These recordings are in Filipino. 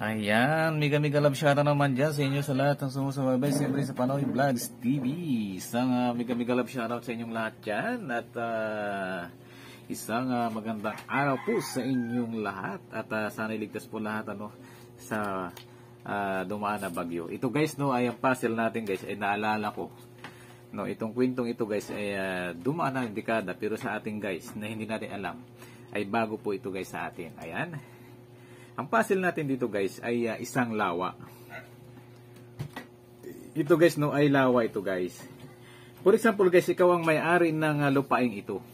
Ayan, mega-mega love shout naman dyan sa inyo sa lahat ng sumusubaybay siyempre sa Panoy Vlogs TV. Isang uh, mega-mega love shout sa inyong lahat dyan at uh, isang uh, magandang araw po sa inyong lahat at uh, sana iligtas po lahat ano sa uh, dumaan na bagyo. Ito guys no, ay ang puzzle natin guys ay naalala ko. No, itong kwentong ito guys ay uh, dumaan na dekada pero sa ating guys na hindi natin alam ay bago po ito guys sa atin. Ayan. Ang puzzle natin dito guys ay uh, isang lawa. Ito guys no ay lawa ito guys. For example guys, ikaw ang may-ari ng uh, lupaing ito.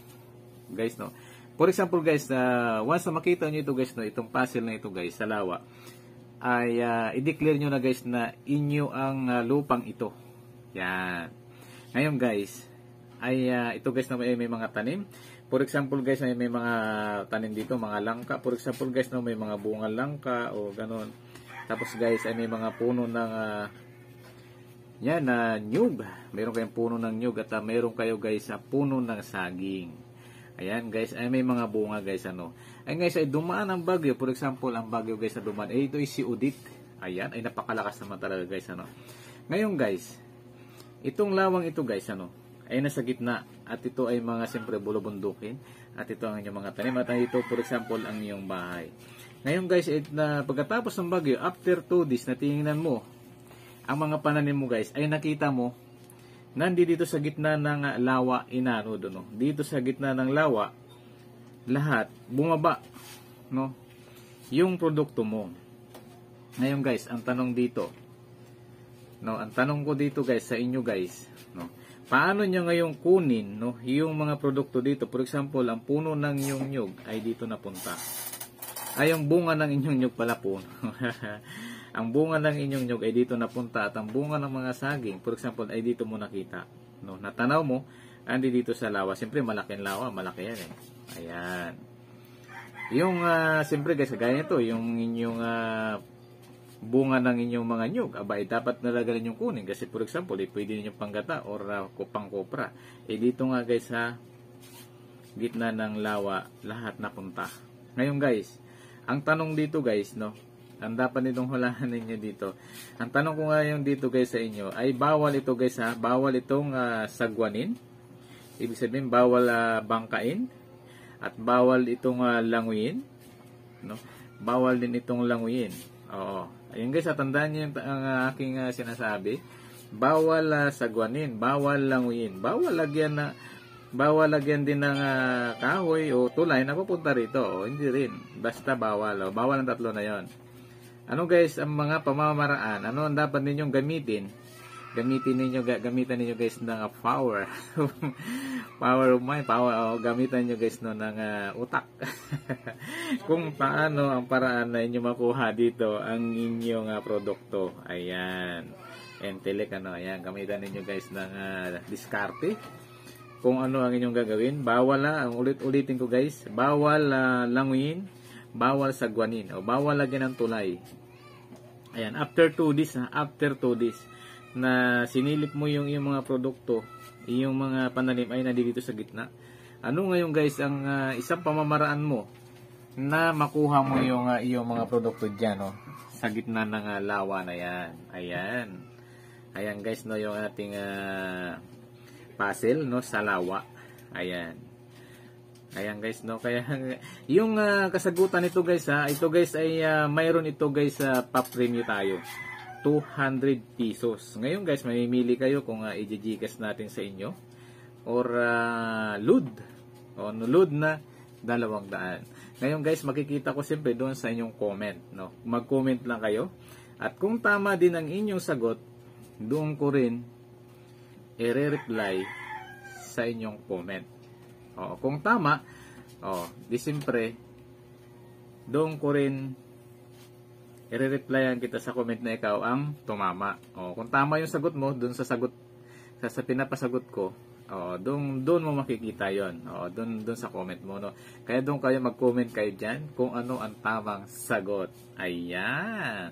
Guys no. For example guys, uh, once na makita niyo ito guys no, itong puzzle na ito guys sa lawa ay uh, i-declare niyo na guys na inyo ang uh, lupang ito. Yan. Ngayon guys, ay uh, ito guys na may, may mga tanim. For example guys, may, may mga tanim dito, mga langka. For example guys, no, may mga bunga langka o ganun. Tapos guys, ay may mga puno ng uh, yan na uh, nyug. Meron kayong puno ng nyug at uh, meron kayo guys sa uh, puno ng saging. Ayan guys, ay may mga bunga guys ano. Ay guys, ay dumaan ang bagyo. For example, ang bagyo guys na dumaan. Eh, ito ay si Udit. Ayan, ay napakalakas naman talaga guys ano. Ngayon guys, itong lawang ito guys ano ay nasa gitna at ito ay mga siyempre bulubundukin at ito ang inyong mga tanim at ito for example ang iyong bahay. Ngayon guys, it, eh, na pagkatapos ng bagyo, after 2 days na tingnan mo ang mga pananim mo guys ay nakita mo nandi dito sa gitna ng ah, lawa inano do no. Dito sa gitna ng lawa lahat bumaba no yung produkto mo. Ngayon guys, ang tanong dito no, ang tanong ko dito guys sa inyo guys no paano niya ngayon kunin no, yung mga produkto dito. For example, ang puno ng inyong nyog ay dito napunta. Ay, ang bunga ng inyong nyog pala po ang bunga ng inyong nyog ay dito napunta at ang bunga ng mga saging, for example, ay dito mo nakita. No, natanaw mo, andi dito sa lawa. Siyempre, malaking lawa, malaki yan eh. Ayan. Yung, uh, siyempre guys, kagaya nito, yung inyong uh, bunga ng inyong mga nyug, abay dapat nalaga yung kunin kasi for example, eh, pwede ninyong panggata or uh, pangkopra. Eh dito nga guys sa gitna ng lawa, lahat napunta. Ngayon guys, ang tanong dito guys, no, ang dapat nitong hulahan ninyo dito. Ang tanong ko ngayon dito guys sa inyo, ay bawal ito guys ha, bawal itong uh, sagwanin. Ibig sabihin bawal uh, bangkain at bawal itong uh, languyin, no? Bawal din itong languin. Oo. Ayun guys, tandaan niyo ang uh, aking uh, sinasabi. Bawal uh, sagwanin, bawal languyin, bawal lagyan na bawal lagyan din ng uh, kahoy o tulay na pupunta rito. O, hindi rin. Basta bawal. O, bawal ang tatlo na yon. Ano guys, ang mga pamamaraan, ano ang dapat ninyong gamitin gamitin niyo gamitan niyo guys ng uh, power power of mind power oh, gamitan niyo guys no ng uh, utak kung paano ang paraan na inyo makuha dito ang inyong uh, produkto ayan entelek ano ayan gamitan niyo guys ng uh, diskarte kung ano ang inyong gagawin bawal na ang ulit-ulitin ko guys bawal uh, languin bawal sagwanin o bawal lagi ng tulay ayan after 2 days after 2 days na sinilip mo yung iyong mga produkto, iyong mga panalim ay nandito sa gitna. Ano ngayon guys ang uh, isang pamamaraan mo na makuha mo yung uh, iyong mga produkto diyan no? Oh? sa gitna ng uh, lawa na yan. Ayan. Ayan guys no yung ating uh, puzzle no sa lawa. Ayan. Ayan guys no kaya yung uh, kasagutan nito guys ha ito guys ay uh, mayroon ito guys sa uh, pa-preview tayo. 200 pesos. Ngayon guys, mamimili kayo kung uh, i-gcash natin sa inyo or uh, load o nulod ano, na 200. Ngayon guys, makikita ko siyempre doon sa inyong comment, no. Mag-comment lang kayo. At kung tama din ang inyong sagot, doon ko rin i-reply sa inyong comment. O, kung tama, o, di siyempre, doon ko rin i-replyan kita sa comment na ikaw ang tumama. O, oh, kung tama yung sagot mo, dun sa sagot, sa, sa pinapasagot ko, o, oh, dun, dun mo makikita yon O, oh, dun, dun sa comment mo. No? Kaya dun kayo mag-comment kayo dyan kung ano ang tamang sagot. Ayan.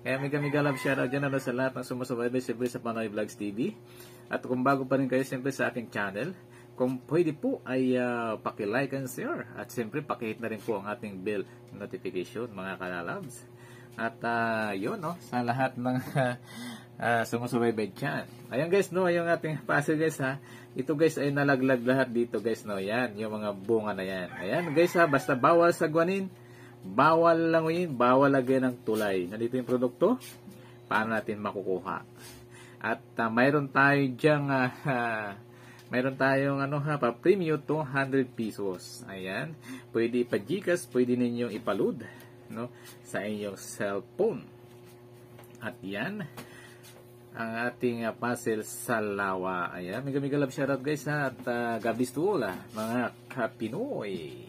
Kaya mga mega love shoutout dyan ano sa lahat ng sumusubaybay siyempre sa Panoy Vlogs TV. At kung bago pa rin kayo siyempre sa aking channel, kung pwede po ay uh, paki-like and share. At siyempre paki-hit na rin po ang ating bell notification mga kalalabs. At uh, yun, no? Sa lahat ng uh, sumusubaybay dyan. Ayan guys, no? Yung ating puzzle guys, ha? Ito guys ay nalaglag lahat dito guys, no? Yan, yung mga bunga na yan. Ayan guys, ha? Basta bawal sa sagwanin, bawal lang languyin, bawal lagyan ng tulay. Nandito yung produkto. Paano natin makukuha? At uh, mayroon tayo dyang uh, uh, Meron tayong ano ha, pa premium 200 pesos. Ayan. Pwede pa Gcash, pwede ninyong ipalood no, sa inyong cellphone. At yan, ang ating uh, puzzle sa lawa. Ayan, mega mega love shoutout guys ha, at uh, ah, gabis to all, ha, ah, mga kapinoy.